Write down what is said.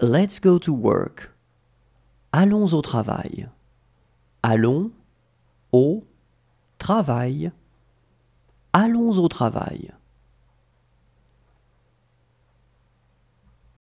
Let's go to work. Allons au travail. Allons au travail. Allons au travail.